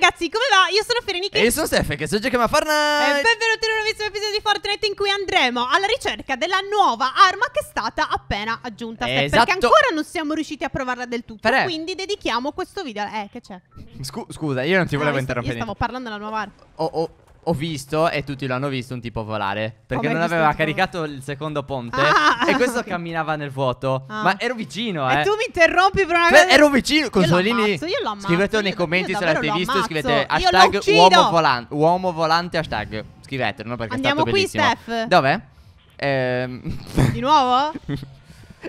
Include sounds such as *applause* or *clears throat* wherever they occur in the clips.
ragazzi, come va? Io sono Fereniki E io sono Steph, che sono Jack Mafarna E benvenuti in un nuovissimo episodio di Fortnite in cui andremo alla ricerca della nuova arma che è stata appena aggiunta Steph, esatto. Perché ancora non siamo riusciti a provarla del tutto Fere. Quindi dedichiamo questo video Eh, che c'è? Scu scusa, io non ti volevo no, interrompere Io stavo parlando della nuova arma Oh, oh ho visto, e tutti lo hanno visto, un tipo volare. Perché Come non aveva caricato il secondo ponte. Ah, e questo okay. camminava nel vuoto. Ah. Ma ero vicino, eh. E tu mi interrompi per una cioè, cosa. Ero vicino, consolini. Scrivete nei commenti se l'avete visto. Scrivete hashtag uomo volante, uomo volante. hashtag. Scrivetelo, no? Perché Andiamo è stato qui, bellissimo. Steph. Dove? Ehm... Di nuovo? *laughs*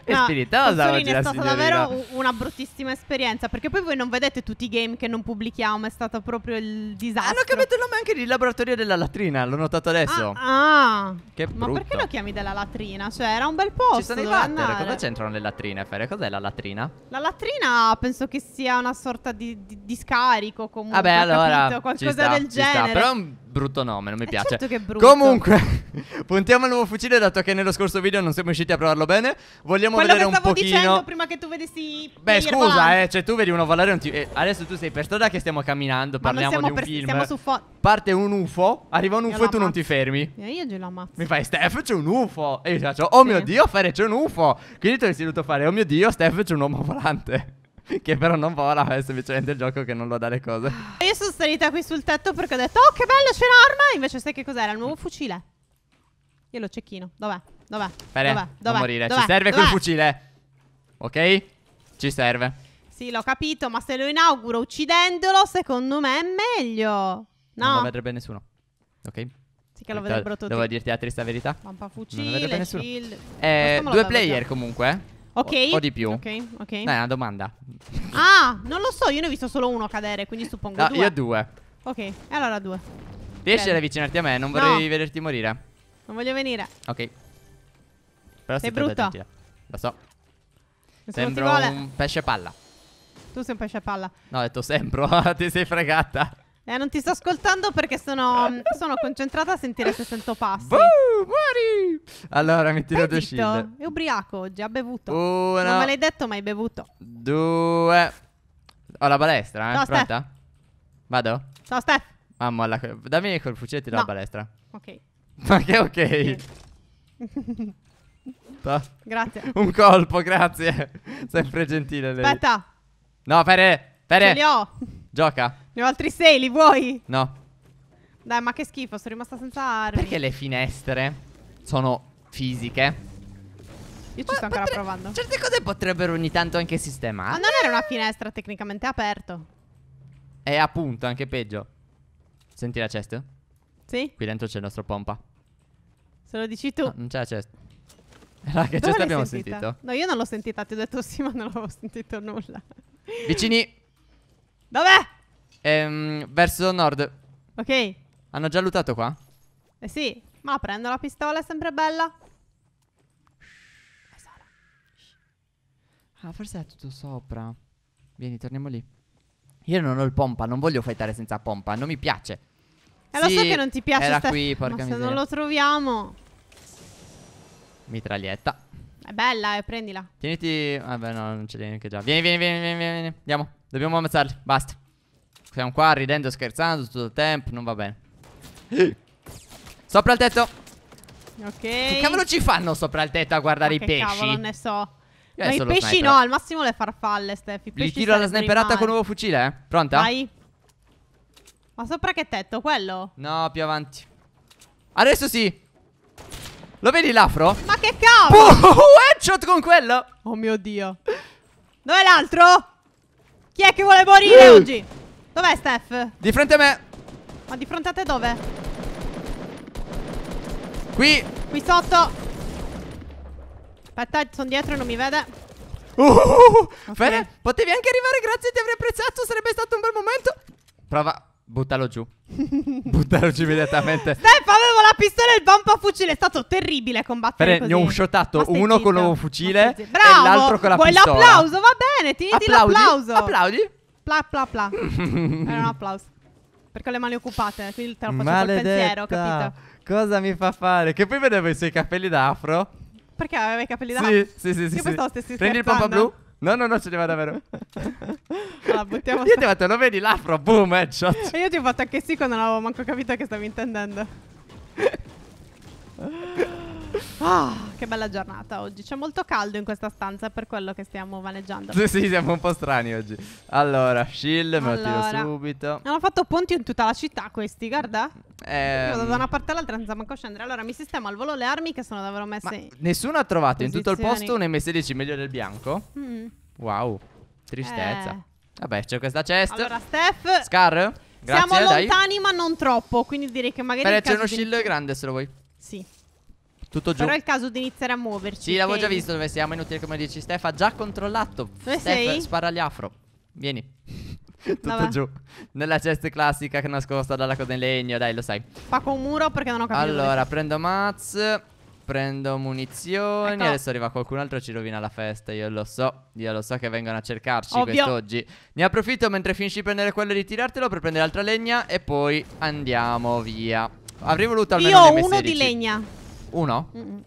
è no, spiritosa oggi è stata davvero una bruttissima esperienza perché poi voi non vedete tutti i game che non pubblichiamo è stato proprio il disastro hanno cambiato il nome anche di laboratorio della latrina l'ho notato adesso ah, ah. che brutto ma perché lo chiami della latrina cioè era un bel posto ci sono i water cosa c'entrano le latrine Ferre cos'è la latrina la latrina penso che sia una sorta di, di, di scarico comunque vabbè allora capito? qualcosa sta, del genere sta. però brutto nome, non mi eh, piace. Certo che è brutto. Comunque, *laughs* puntiamo al nuovo fucile, dato che nello scorso video non siamo riusciti a provarlo bene. Vogliamo Quello vedere un pochino. Quello che stavo dicendo prima che tu vedessi. Beh, scusa, eh, cioè tu vedi uno volare. Un ti... eh, adesso tu sei per strada che stiamo camminando. Ma parliamo di un per... film. Stiamo su fo- Parte un UFO, arriva un UFO e tu non ti fermi. Eh, io ce l'ho ammazzo. Mi fai, Steph, c'è un UFO. E io faccio, oh sì. mio dio, fare c'è un UFO. Quindi tu hai dovuto fare, oh mio dio, Steph, c'è un uomo volante. *laughs* che però non vola, è semplicemente il gioco che non lo dà le cose. Io sono salita qui sul tetto perché ho detto, oh che bello, c'è un'arma! Invece sai che cos'era? Il nuovo mm. fucile. Io lo cecchino. Dov'è? Dov'è? Bene, Dov'è? Dov'è? morire. Dov'è? Ci serve quel fucile. Ok? Ci serve. Sì, l'ho capito, ma se lo inauguro uccidendolo, secondo me è meglio. No. Non lo vedrebbe nessuno. Ok? Sì che lo vedrebbero tutti. Devo dirti la trista verità. Lampa fucile, nessuno. Eh, due player comunque. Eh. Ok. Un po' di più. Ok, ok. No, è una domanda. Ah, non lo so, io ne ho visto solo uno cadere, quindi suppongo no, due. io due. Ok, allora due. Riesci ad avvicinarti a me, non vorrei no. vederti morire. Non voglio venire. Ok. Però sei brutto. Attentile. Lo so. Sembro un pesce palla. Tu sei un pesce palla. No, ho detto sembro, *laughs* ah, ti sei fregata. Eh, non ti sto ascoltando perché sono, *laughs* sono concentrata a sentire se sento passi. Boo! muori! Allora, mi tiro due shield. È ubriaco oggi, ha bevuto. Uno. Non me l'hai detto, ma hai bevuto. Due. Ho la balestra, eh. Ciao, Pronta? Steph. Vado? Ciao, Steph. Mamma, la... dammi col fucile no. la balestra. Ok. Ma che ok? okay. *laughs* grazie. Un colpo, grazie. Sempre gentile lei. Aspetta. No, Fere. Fere. Ce li ho. Gioca. Ne ho altri sei, li vuoi? No. Dai, ma che schifo, sono rimasta senza armi. Perché le finestre sono fisiche? Io ci ma sto ancora potre... provando. Certe cose potrebbero ogni tanto anche sistemare. Ma non era una finestra tecnicamente aperto. È appunto, anche peggio. Senti la chest? Sì. Qui dentro c'è il nostro pompa. Se lo dici tu. No, non c'è la chest. *laughs* La che chest abbiamo sentita? sentito? No, io non l'ho sentita. Ti ho detto sì, ma non avevo sentito nulla. Vicini. Dov'è? Ehm, verso nord. Ok. Hanno già lootato qua? Eh sì, ma prendo la pistola, è sempre bella. Ah, forse è tutto sopra. Vieni, torniamo lì. Io non ho il pompa, non voglio fightare senza pompa, non mi piace. E eh, sì, lo so che non ti piace. Era sta... qui, porca ma miseria. se non lo troviamo. Mitraglietta. È bella, eh, prendila. Tieniti... Vabbè, no, non ce l'hai neanche già. Vieni, vieni, vieni, vieni, vieni. Andiamo. Dobbiamo ammazzarli, basta. Siamo qua ridendo, scherzando tutto il tempo, non va bene. Sopra il tetto. Ok. Che cavolo ci fanno sopra il tetto a guardare i pesci? Cavolo, non ne so. Ma i pesci no, al massimo le farfalle, Steffi. Li tiro la sniperata con un nuovo fucile, eh? Pronta? Vai. Ma sopra che tetto? Quello? No, più avanti. Adesso sì. Lo vedi l'afro? Ma che cavolo! Boh, *laughs* headshot con quello! Oh mio Dio. Dov'è l'altro? Chi è che vuole morire *clears throat* oggi? Dov'è Steph? Di fronte a me. Ma di fronte a te dove? Qui Qui sotto Aspetta, sono dietro e non mi vede uh, uh, uh. Okay. Fede, potevi anche arrivare, grazie, ti avrei apprezzato, sarebbe stato un bel momento Prova, buttalo giù *laughs* Buttalo giù immediatamente Steph, avevo la pistola e il a fucile, è stato terribile combattere Fede, così ne ho shotato uno con un fucile e l'altro con la Vuoi pistola Vuoi l'applauso, va bene, tieniti l'applauso applaudi Pla pla pla *laughs* Era un applauso perché ho le mani occupate, quindi te lo faccio Maledetta. col pensiero, capito? Cosa mi fa fare? Che poi vedevo i suoi capelli d'afro. Perché aveva i capelli d'afro? Sì, sì, sì. Io sì, pensavo sì. Prendi il pompa blu? No, no, no, ce ne va davvero. allora, *laughs* ah, buttiamo io ti ho fatto, lo vedi l'afro, boom, headshot. E io ti ho fatto anche sì quando non avevo manco capito che stavi intendendo. *laughs* Ah, che bella giornata oggi. C'è molto caldo in questa stanza per quello che stiamo vaneggiando. Sì, sì, siamo un po' strani oggi. Allora, shield, me allora, lo tiro subito. Hanno fatto ponti in tutta la città questi, guarda. Eh, Io vado da una parte all'altra senza manco scendere. Allora, mi sistema al volo le armi che sono davvero messe Ma in... nessuno ha trovato posizioni. in tutto il posto un M16 meglio del bianco? Mm. Wow, tristezza. Eh. Vabbè, c'è questa chest. Allora, Steph. Scar, grazie, Siamo lontani ma non troppo, quindi direi che magari... Beh, c'è uno shield di... grande se lo vuoi. Sì. Tutto giù. Però è il caso di iniziare a muoverci. Sì, l'avevo già visto dove siamo. Inutile come dici, Steph. Ha già controllato. Dove eh, Steph, sei? spara agli afro. Vieni. *laughs* Tutto Vabbè. giù. Nella chest classica che è nascosta dalla coda in legno. Dai, lo sai. Faccio un muro perché non ho capito. Allora, prendo Maz. Prendo munizioni. Ecco. Adesso arriva qualcun altro e ci rovina la festa. Io lo so. Io lo so che vengono a cercarci Ovvio. quest'oggi. Ne approfitto mentre finisci di prendere quello e di tirartelo per prendere altra legna. E poi andiamo via. Avrei voluto almeno Io ho uno di legna. Uno? *laughs*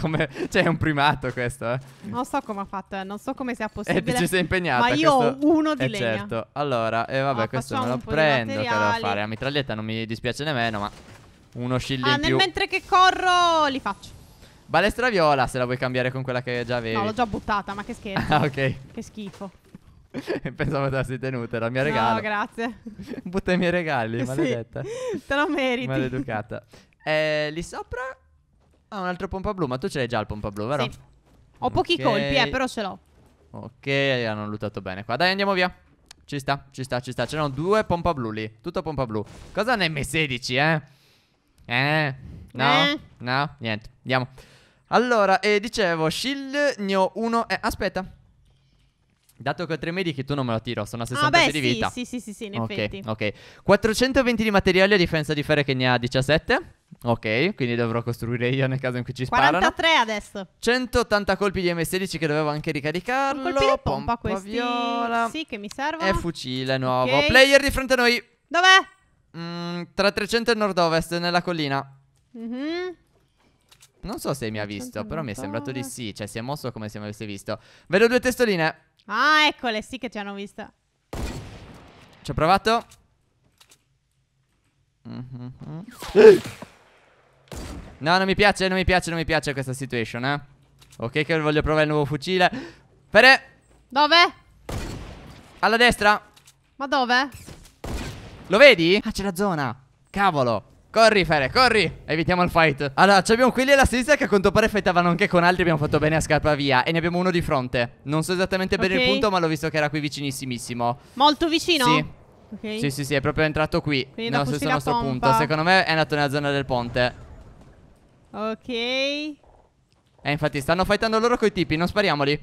Come, cioè, è un primato questo, eh? Non so come ha fatto, eh. Non so come sia eh, possibile. E ci sei impegnata. Ma io ho uno di eh, legno. certo. Allora, e eh, vabbè, ah, questo me lo prendo. Che devo fare? La mitraglietta non mi dispiace nemmeno, ma uno scillino. ah, nel più. mentre che corro li faccio. Balestra viola, se la vuoi cambiare con quella che già avevi. No, l'ho già buttata, ma che scherzo. *laughs* ah, ok. Che schifo. *laughs* Pensavo te la sei tenuta, era il mio regalo. No, grazie. Butta i miei regali, maledetta. Sì, te lo meriti. Maleducata. Eh, lì sopra. Ah, un altro pompa blu. Ma tu ce l'hai già il pompa blu, vero? Sì. Ho okay. pochi colpi, eh, però ce l'ho. Ok, hanno lottato bene qua. Dai, andiamo via. Ci sta, ci sta, ci sta. C'erano due pompa blu lì. Tutto pompa blu. Cosa ne M16, eh? Eh? No? Eh. No? Niente. Andiamo. Allora, eh, dicevo, shield ne ho uno. Eh, aspetta. Dato che ho tre medici, tu non me lo tiro, sono a 66 ah, beh, di vita. Sì, sì, sì, sì, in okay, effetti. Ok, 420 di materiale a difesa di Fere che ne ha 17. Ok, quindi dovrò costruire io nel caso in cui ci sparano 43 adesso 180 colpi di M16 che dovevo anche ricaricarlo Un colpire pompa, pompa questi viola. Sì, che mi servono E fucile nuovo okay. Player di fronte a noi Dov'è? Mm, tra 300 e nord-ovest, nella collina mm -hmm. Non so se mi ha visto, però mi è sembrato di sì Cioè si è mosso come se mi avesse visto Vedo due testoline Ah, eccole, sì che ci hanno visto. Ci ho provato. No, non mi piace, non mi piace, non mi piace questa situation, eh. Ok che voglio provare il nuovo fucile. Pere. Dove? Alla destra. Ma dove? Lo vedi? Ah, c'è la zona. Cavolo. Corri Fere, corri Evitiamo il fight Allora, abbiamo quelli alla sinistra che a quanto pare fightavano anche con altri Abbiamo fatto bene a scarpa via E ne abbiamo uno di fronte Non so esattamente bene okay. il punto ma l'ho visto che era qui vicinissimissimo. Molto vicino? Sì Okay. Sì, sì, sì, è proprio entrato qui. Quindi nello stesso nostro pompa. punto. Secondo me è andato nella zona del ponte. Ok. E eh, infatti stanno fightando loro coi tipi, non spariamoli.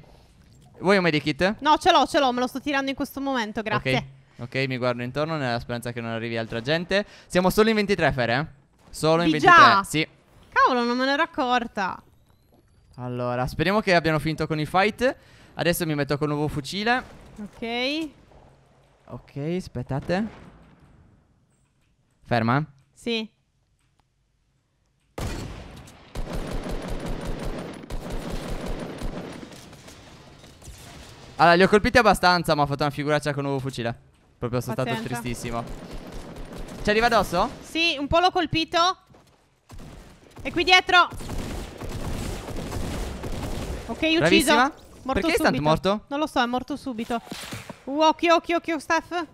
Vuoi un medikit? No, ce l'ho, ce l'ho, me lo sto tirando in questo momento, grazie. Okay. Ok, mi guardo intorno nella speranza che non arrivi altra gente. Siamo solo in 23, Fere. Eh? Solo in Di 23. Già. Sì. Cavolo, non me ne ero accorta. Allora, speriamo che abbiano finito con i fight. Adesso mi metto con un nuovo fucile. Ok. Ok, aspettate. Ferma? Sì. Allora, li ho colpiti abbastanza, ma ho fatto una figuraccia con un nuovo fucile. Proprio sono stato tristissimo. Ci arriva addosso? Sì, un po' l'ho colpito. E qui dietro. Ok, ucciso. Bravissima. Morto Perché subito. è tanto morto? Non lo so, è morto subito. Uh, occhio, occhio, occhio, Steph.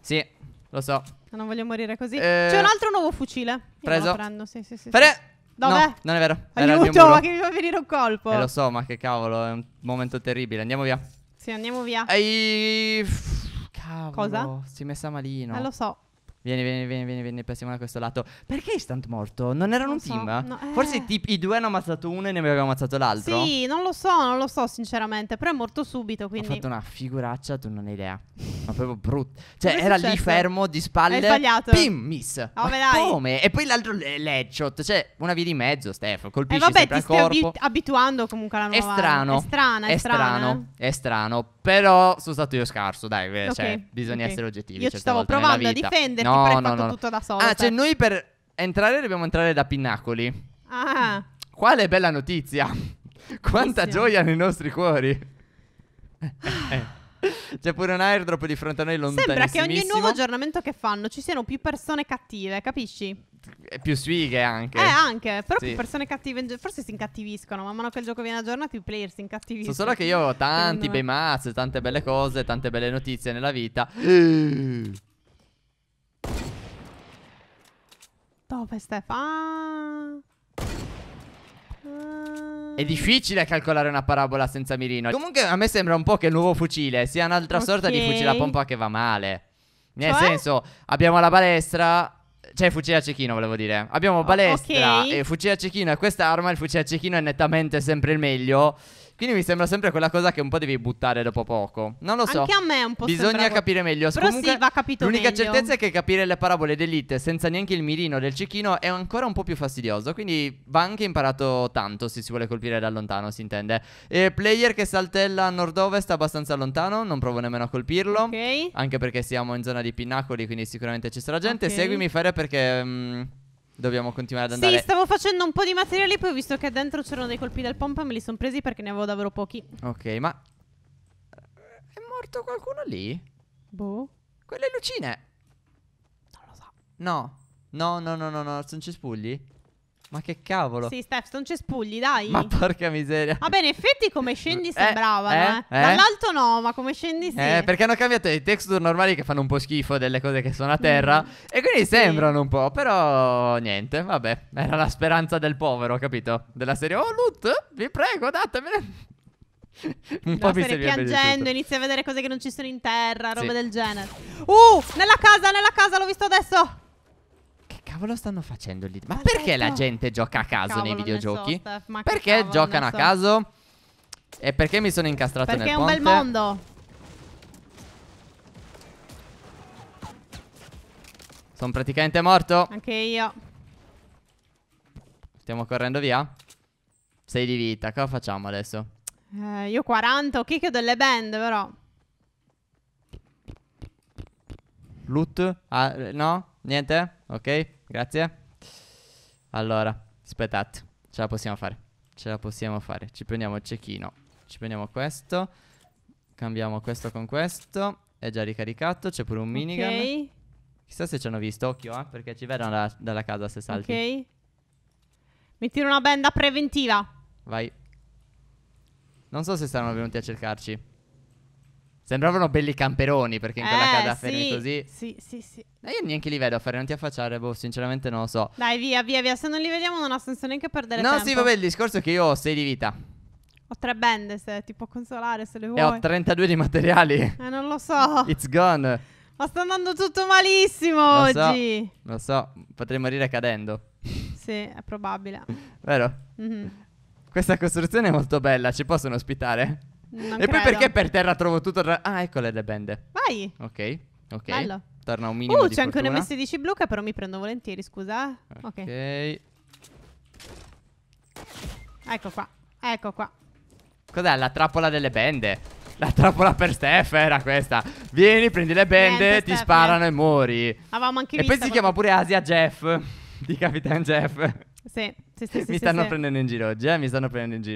Sì, lo so. non voglio morire così. Eh... C'è un altro nuovo fucile. Io Preso. Lo prendo, sì, sì, sì. Pare... Dove? No, non è vero. Aiuto, ma che mi fa venire un colpo. Eh, lo so, ma che cavolo, è un momento terribile. Andiamo via. Sì, andiamo via. Ehi... Cavolo, Cosa? Si è messa malino. Eh, lo so. Vieni, vieni, vieni, vieni, vieni, passiamo da questo lato. Perché Istant morto? Non erano non un so, team? No, eh. Forse i, tip, i due hanno ammazzato uno e ne abbiamo ammazzato l'altro? Sì, non lo so, non lo so sinceramente, però è morto subito, quindi... Ha fatto una figuraccia, tu non hai idea. Ma proprio brutta. Cioè, Come era lì fermo, di spalle... Hai sbagliato. Pim, miss. Oh, Ma vedrai. come? E poi l'altro headshot. cioè, una via di mezzo, Stefano, colpisce eh, vabbè, sempre al corpo. vabbè, ti stai abituando comunque alla nuova... È strano. È strana, è, è strano. strano. Eh. È strano. Però sono stato io scarso, dai, cioè, okay, cioè, bisogna okay. essere oggettivi. Io ci stavo provando a difenderti, no, però no, fatto no. tutto da solo. Ah, cioè noi per entrare dobbiamo entrare da Pinnacoli. Ah. Quale bella notizia. *laughs* Quanta Bellissimo. gioia nei nostri cuori. *laughs* C'è pure un airdrop di fronte a noi lontanissimo. Sembra che ogni nuovo aggiornamento che fanno ci siano più persone cattive, capisci? E più sfighe anche. Eh, anche. Però sì. più persone cattive. Forse si incattiviscono. Man mano che il gioco viene aggiornato, più player si incattiviscono. So solo che io ho tanti bei mazzi, tante belle cose, tante belle notizie nella vita. Dove Stefano? È difficile calcolare una parabola senza mirino. Comunque a me sembra un po' che il nuovo fucile sia un'altra okay. sorta di fucile a pompa che va male. Nel cioè? senso, abbiamo la balestra c'è fucile a cecchino, volevo dire. Abbiamo ah, balestra okay. e fucile a cecchino e quest'arma. Il fucile a cecchino è nettamente sempre il meglio. Quindi mi sembra sempre quella cosa che un po' devi buttare dopo poco. Non lo so. Anche a me è un po' Bisogna sembravo... capire meglio. Però Comunque, sì, va capito L'unica meglio. certezza è che capire le parabole dell'IT senza neanche il mirino del cecchino è ancora un po' più fastidioso. Quindi va anche imparato tanto se si vuole colpire da lontano, si intende. E player che saltella a nord-ovest abbastanza lontano, non provo nemmeno a colpirlo. Ok. Anche perché siamo in zona di pinnacoli, quindi sicuramente ci sarà gente. Okay. Seguimi, Fere, perché... Mh, mm, Dobbiamo continuare ad andare. Sì, stavo facendo un po' di materiali. Poi ho visto che dentro c'erano dei colpi del pompa. Me li sono presi perché ne avevo davvero pochi. Ok, ma. Eh, è morto qualcuno lì? Boh. Quelle lucine. Non lo so. No. No, no, no, no, no. Sono cespugli? Ma che cavolo? Sì, Steph, non cespugli, dai. Ma porca miseria. Vabbè, in effetti come scendi eh, sembrava, eh, eh, eh. Dall'alto no, ma come scendi sì. Eh, perché hanno cambiato i texture normali che fanno un po' schifo delle cose che sono a terra. Mm. E quindi sì. sembrano un po', però niente, vabbè. Era la speranza del povero, capito? Della serie, oh Loot, vi prego, datemene. *laughs* un po' mi stare piangendo, inizia a vedere cose che non ci sono in terra, roba sì. del genere. Uh, nella casa, nella casa, l'ho visto adesso cavolo stanno facendo lì? Ma perché la gente gioca a caso cavolo nei videogiochi? So, Steph, perché giocano so. a caso? E perché mi sono incastrato perché nel ponte? Perché è un bel mondo. Sono praticamente morto. Anche io. Stiamo correndo via? Sei di vita, cosa facciamo adesso? Eh, io 40, ok che ho delle band però. Loot? Ah, no? Niente? Ok? Grazie. Allora, aspettate, ce la possiamo fare. Ce la possiamo fare. Ci prendiamo il cecchino. Ci prendiamo questo. Cambiamo questo con questo. È già ricaricato. C'è pure un minigun. Ok. Chissà se ci hanno visto. Occhio, eh, perché ci vedono da, dalla, casa se salti. Ok. Mi tiro una benda preventiva. Vai. Non so se saranno venuti a cercarci. Sembravano belli camperoni perché in quella eh, casa sì, così. Sì, sì, sì. No, io neanche li vedo a fare, non ti affacciare, boh, sinceramente non lo so. Dai, via, via, via. Se non li vediamo non ha senso neanche perdere no, tempo. No, sì, vabbè, il discorso è che io ho 6 di vita. Ho tre bende, se ti può consolare, se le vuoi. E ho 32 di materiali. *laughs* Eh, non lo so. It's gone. Ma sta andando tutto malissimo lo oggi. So, lo so, potrei morire cadendo. sì, è probabile. Vero? Mm-hmm. Questa costruzione è molto bella, ci possono ospitare? Non e credo. poi perché per terra trovo tutto? Tra... Ah, ecco le bende. Vai. Ok, ok. Bello. Torna un minimo. Uh, c'è fortuna. anche un M16 blu che però mi prendo volentieri, scusa. Ok. okay. Ecco qua. Ecco qua. Cos'è la trappola delle bende? La trappola per Steph era questa. Vieni, prendi le bende, Niente, ti Steph, sparano eh. e muori. Avevamo anche e poi si quello. chiama pure Asia Jeff. *laughs* Di Capitan Jeff. Sì, sì, sì. mi sì, stanno sì. prendendo in giro oggi, eh? Mi stanno prendendo in giro.